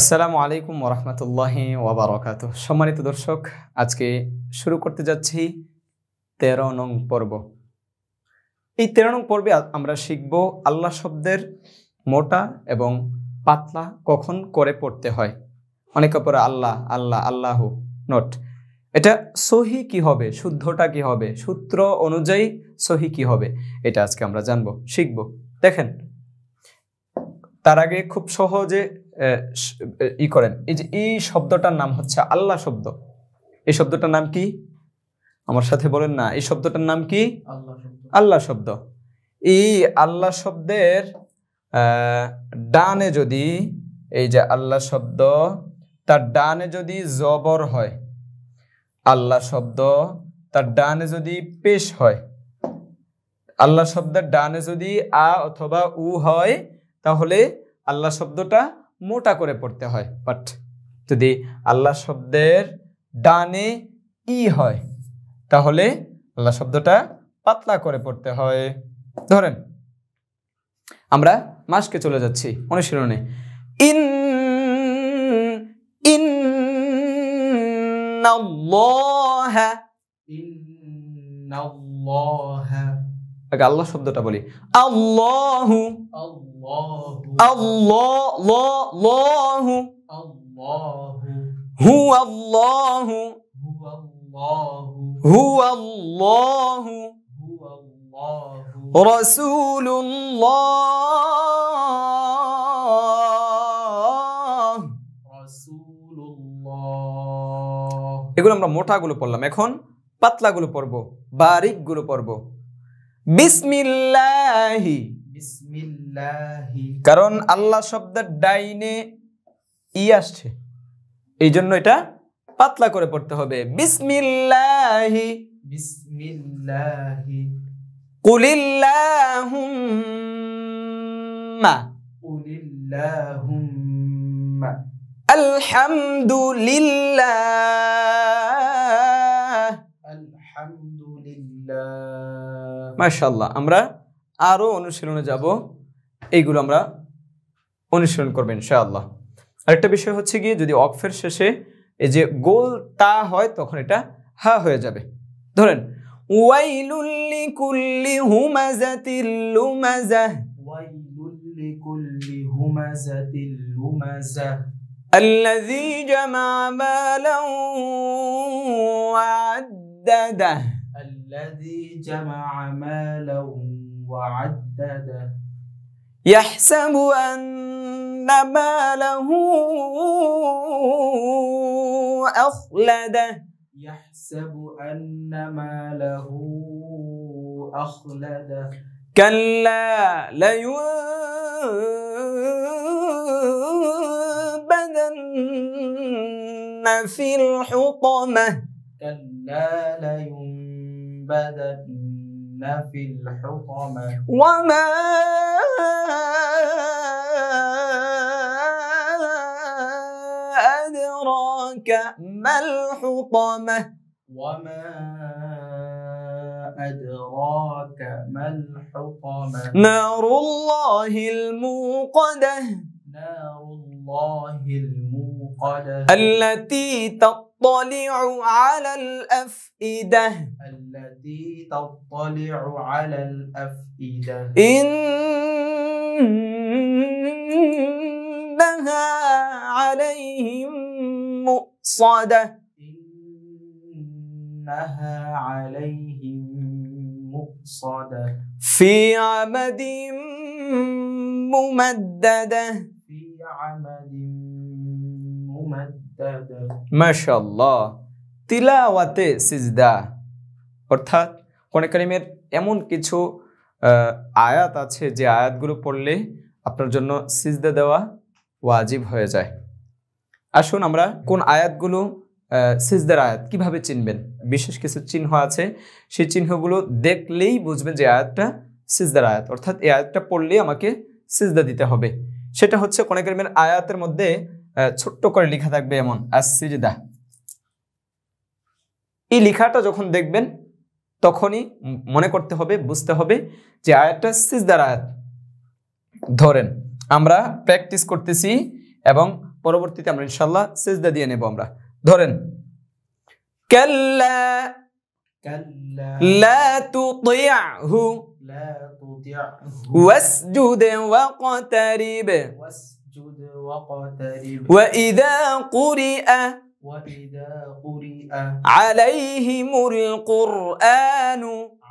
আসসালামু আলাইকুম ওরহমতুল্লাহ ওবরাকাত সম্মানিত দর্শক আজকে শুরু করতে যাচ্ছি তেরো নং পর্ব এই তেরো নং পর্বে আমরা শিখব আল্লাহ শব্দের মোটা এবং পাতলা কখন করে পড়তে হয় অনেক অপরে আল্লাহ আল্লাহ আল্লাহ নোট এটা সহি কি হবে শুদ্ধটা কি হবে সূত্র অনুযায়ী সহি কি হবে এটা আজকে আমরা জানব শিখব দেখেন তার আগে খুব সহজে ই করেন এই যে এই শব্দটার নাম হচ্ছে আল্লাহ শব্দ এই শব্দটার নাম কি আমার সাথে বলেন না এই শব্দটার নাম কি আল্লাহ শব্দ এই আল্লাহ শব্দের ডানে যদি এই যে আল্লাহ শব্দ তার ডানে যদি জবর হয় আল্লাহ শব্দ তার ডানে যদি পেশ হয় আল্লাহ শব্দের ডানে যদি আ অথবা উ হয় তাহলে আল্লাহ শব্দটা মোটা করে পড়তে হয় বাট যদি আল্লাহ শব্দের ডানে ই হয় তাহলে আল্লাহ শব্দটা পাতলা করে পড়তে হয় ধরেন আমরা মাসকে চলে যাচ্ছি অনুশীলনে ইন ইন ইন্নাল্লাহ হ্যাঁ আগে আল্লাহ শব্দটা বলি আল্লাহ আল্লাহু হু আল্লাহু হু আল্লাহু رسول এগুলো আমরা মোটাগুলো পড়লাম এখন পাতলাগুলো পড়ব বারিকগুলো পড়ব বিসমিল্লাহি বিসমিল্লাহি কারণ আল্লাহ শব্দের ডাইনে ই আসছে এই জন্য এটা পাতলা করে পড়তে হবে বিসমিল্লাহি বিসমিল্লাহি কুলিল্লাহুম্মা কুলিল্লাহুম্মা আলহামদুলিল্লাহ আলহামদুলিল্লাহ মাশাল্লাহ আমরা আরও অনুশীলনে যাব এইগুলো আমরা অনুশীলন করবো ইনশাআল্লাহ আরেকটা বিষয় হচ্ছে গিয়ে যদি অফের শেষে এই যে গোল তা হয় তখন এটা হা হয়ে যাবে ধরেন ওয়াইলুল্লি কুল্লি কুল্লি الذي جمع مالا وعدده الذي جمع مالا وعدده يحسب أن ماله أخلده يحسب أن ماله أخلده كلا لينبذن في الحطمة كلا لينبذن بدنا في الحطمة وما أدراك ما الحطمة وما أدراك ما الحطمة نار الله الموقدة نار الله الموقدة التي تطلع تطلع على الأفئدة التي تطلع على الأفئدة إنها عليهم مؤصدة إنها عليهم مؤصدة في عمد ممددة في عمد ممددة মাশাল্লাহ তিলাওয়াতে সিজদা অর্থাৎ কোরআন করিমের এমন কিছু আয়াত আছে যে আয়াতগুলো পড়লে আপনার জন্য সিজদা দেওয়া ওয়াজিব হয়ে যায় আসুন আমরা কোন আয়াতগুলো সিজদার আয়াত কিভাবে চিনবেন বিশেষ কিছু চিহ্ন আছে সেই চিহ্নগুলো দেখলেই বুঝবেন যে আয়াতটা সিজদার আয়াত অর্থাৎ এই আয়াতটা পড়লেই আমাকে সিজদা দিতে হবে সেটা হচ্ছে কোরআন করিমের আয়াতের মধ্যে ছোট্ট করে লেখা থাকবে এমন আসিজদা এই লেখাটা যখন দেখবেন তখনই মনে করতে হবে বুঝতে হবে যে আয়াতটা সিজদার আয়াত ধরেন আমরা প্র্যাকটিস করতেছি এবং পরবর্তীতে আমরা ইনশাল্লাহ সিজদা দিয়ে নেব আমরা ধরেন কেল্লা لا تطيعه لا تطيعه واسجد واقترب واسجد وإذا قرئ وإذا قرئ عليهم القرآن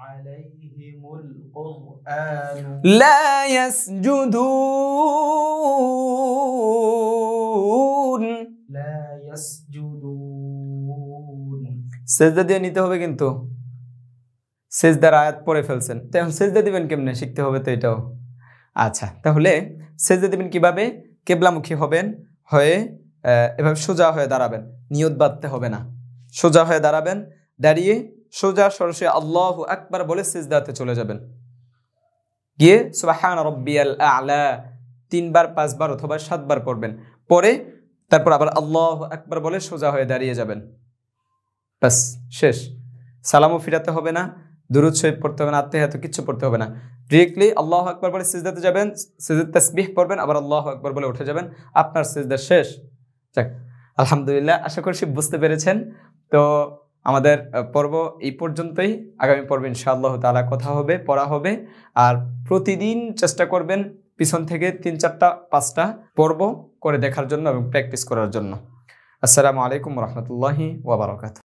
عليهم القرآن لا يسجدون لا يسجدون সেজদা দিয়ে নিতে হবে কিন্তু সেজদার আয়াত পড়ে ফেলছেন তো এখন সেজদা দিবেন কেমনে শিখতে হবে তো এটাও আচ্ছা তাহলে সেজদা দিবেন কিভাবে কেবলামুখী হবেন হয়ে এভাবে সোজা হয়ে দাঁড়াবেন নিয়ত বাঁধতে হবে না সোজা হয়ে দাঁড়াবেন দাঁড়িয়ে সোজা সরসে আল্লাহ একবার বলে সিজদাতে চলে যাবেন গিয়ে সুবাহান রব্বিয়াল আলা তিনবার পাঁচবার অথবা সাতবার পড়বেন পরে তারপর আবার আল্লাহ একবার বলে সোজা হয়ে দাঁড়িয়ে যাবেন ব্যাস শেষ সালামও ফিরাতে হবে না দুরুৎ পড়তে হবে না আত্মীয় কিচ্ছু পড়তে হবে না ডিরেক্টলি আল্লাহ আকবর বলে সিজদাতে যাবেন সিজদ তসবিহ পড়বেন আবার আল্লাহ আকবর বলে উঠে যাবেন আপনার সিজদার শেষ যাক আলহামদুলিল্লাহ আশা করছি বুঝতে পেরেছেন তো আমাদের পর্ব এই পর্যন্তই আগামী পর্ব ইনশাআল্লাহ তালা কথা হবে পড়া হবে আর প্রতিদিন চেষ্টা করবেন পিছন থেকে তিন চারটা পাঁচটা পর্ব করে দেখার জন্য এবং প্র্যাকটিস করার জন্য আসসালামু আলাইকুম রহমতুল্লাহি ওবরাকাত